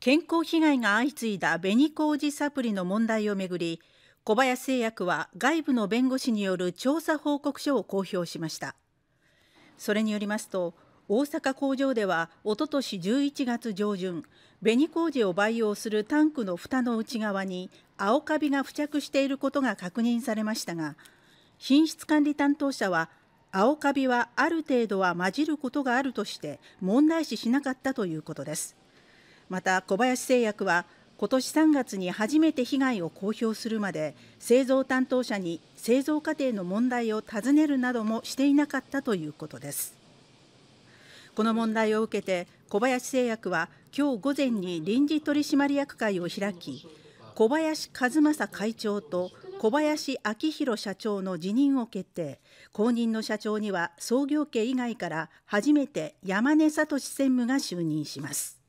健康被害が相次いだ紅麹サプリの問題をめぐり小林製薬は外部の弁護士による調査報告書を公表しましたそれによりますと大阪工場ではおととし11月上旬紅麹を培養するタンクの蓋の内側に青カビが付着していることが確認されましたが品質管理担当者は青カビはある程度は混じることがあるとして問題視しなかったということですまた小林製薬は今年3月に初めて被害を公表するまで製造担当者に製造過程の問題を尋ねるなどもしていなかったということですこの問題を受けて小林製薬は今日午前に臨時取締役会を開き小林和正会長と小林明宏社長の辞任を決定後任の社長には創業家以外から初めて山根聡専務が就任します